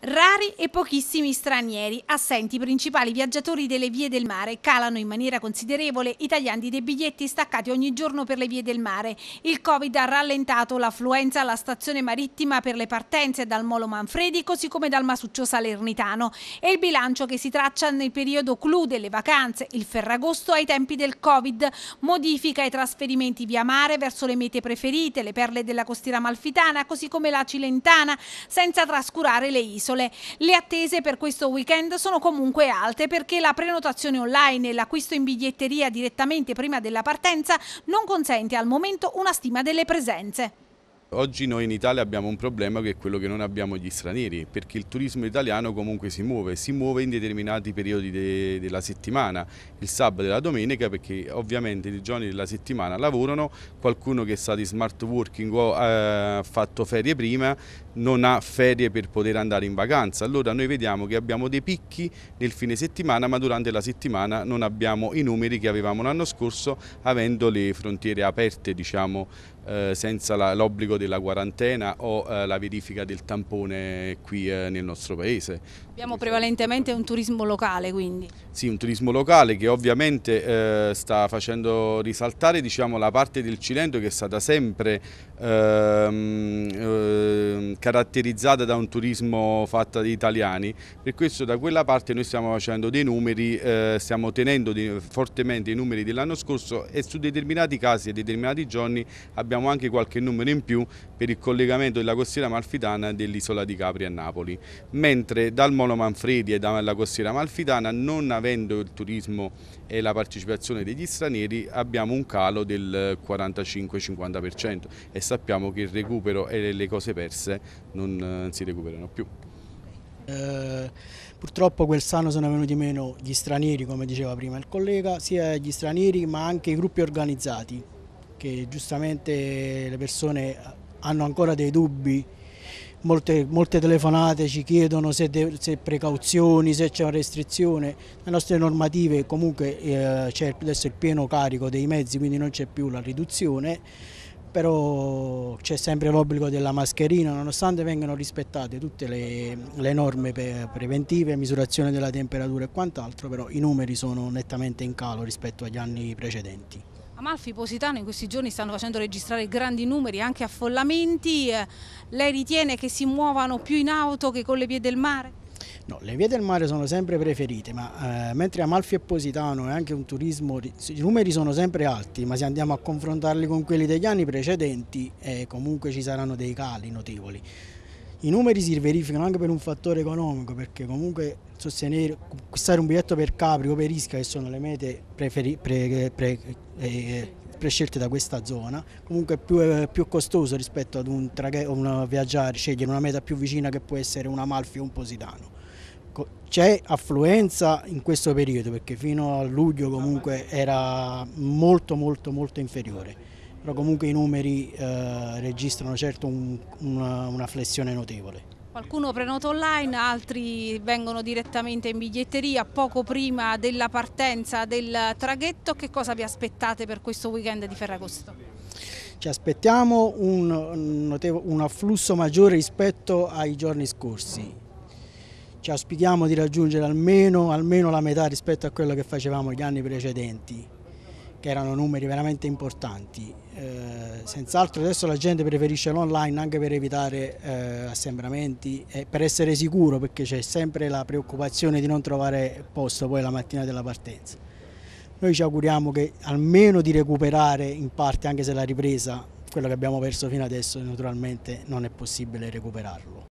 Rari e pochissimi stranieri, assenti i principali viaggiatori delle vie del mare, calano in maniera considerevole i tagliandi dei biglietti staccati ogni giorno per le vie del mare. Il Covid ha rallentato l'affluenza alla stazione marittima per le partenze dal Molo Manfredi così come dal Masuccio Salernitano e il bilancio che si traccia nel periodo clou delle vacanze, il Ferragosto ai tempi del Covid, modifica i trasferimenti via mare verso le mete preferite, le perle della costiera malfitana così come la Cilentana, senza trascurare le isole isole. Le attese per questo weekend sono comunque alte perché la prenotazione online e l'acquisto in biglietteria direttamente prima della partenza non consente al momento una stima delle presenze. Oggi noi in Italia abbiamo un problema che è quello che non abbiamo gli stranieri, perché il turismo italiano comunque si muove, si muove in determinati periodi de della settimana, il sabato e la domenica, perché ovviamente i giorni della settimana lavorano, qualcuno che è stato in smart working o eh, ha eh, fatto ferie prima non ha ferie per poter andare in vacanza, allora noi vediamo che abbiamo dei picchi nel fine settimana, ma durante la settimana non abbiamo i numeri che avevamo l'anno scorso, avendo le frontiere aperte diciamo, eh, senza l'obbligo della quarantena o eh, la verifica del tampone qui eh, nel nostro paese. Abbiamo prevalentemente un turismo locale quindi? Sì, un turismo locale che ovviamente sta facendo risaltare diciamo, la parte del Cilento che è stata sempre... Ehm, caratterizzata da un turismo fatto di italiani, per questo da quella parte noi stiamo facendo dei numeri, eh, stiamo tenendo di, fortemente i numeri dell'anno scorso e su determinati casi e determinati giorni abbiamo anche qualche numero in più per il collegamento della costiera malfitana dell'isola di Capri a Napoli, mentre dal Molo Manfredi e dalla costiera malfitana non avendo il turismo e la partecipazione degli stranieri abbiamo un calo del 45-50% e sappiamo che il recupero e le cose perse eh, non si recuperano più. Eh, purtroppo quest'anno sono venuti meno gli stranieri, come diceva prima il collega, sia gli stranieri ma anche i gruppi organizzati, che giustamente le persone hanno ancora dei dubbi, molte, molte telefonate ci chiedono se, de, se precauzioni, se c'è una restrizione, le nostre normative comunque eh, c'è adesso il pieno carico dei mezzi, quindi non c'è più la riduzione però c'è sempre l'obbligo della mascherina nonostante vengano rispettate tutte le, le norme preventive, misurazione della temperatura e quant'altro, però i numeri sono nettamente in calo rispetto agli anni precedenti. Amalfi Positano in questi giorni stanno facendo registrare grandi numeri, anche affollamenti. Eh, lei ritiene che si muovano più in auto che con le vie del mare? No, le vie del mare sono sempre preferite, ma eh, mentre Amalfi e Positano è anche un turismo, i numeri sono sempre alti, ma se andiamo a confrontarli con quelli degli anni precedenti eh, comunque ci saranno dei cali notevoli. I numeri si verificano anche per un fattore economico, perché comunque sostenere, acquistare un biglietto per Capri o per Isca, che sono le mete preferi, pre, pre, eh, prescelte da questa zona, comunque è più, eh, più costoso rispetto ad un, traghe, un viaggiare, scegliere una meta più vicina che può essere un Amalfi o un Positano. Ecco, c'è affluenza in questo periodo perché fino a luglio comunque era molto molto molto inferiore, però comunque i numeri eh, registrano certo un, una, una flessione notevole. Qualcuno prenota online, altri vengono direttamente in biglietteria poco prima della partenza del traghetto. Che cosa vi aspettate per questo weekend di Ferragosto? Ci aspettiamo un, un, un afflusso maggiore rispetto ai giorni scorsi ci auspichiamo di raggiungere almeno, almeno la metà rispetto a quello che facevamo gli anni precedenti, che erano numeri veramente importanti. Eh, Senz'altro adesso la gente preferisce l'online anche per evitare eh, assembramenti e per essere sicuro perché c'è sempre la preoccupazione di non trovare posto poi la mattina della partenza. Noi ci auguriamo che almeno di recuperare in parte, anche se la ripresa, quello che abbiamo perso fino adesso naturalmente non è possibile recuperarlo.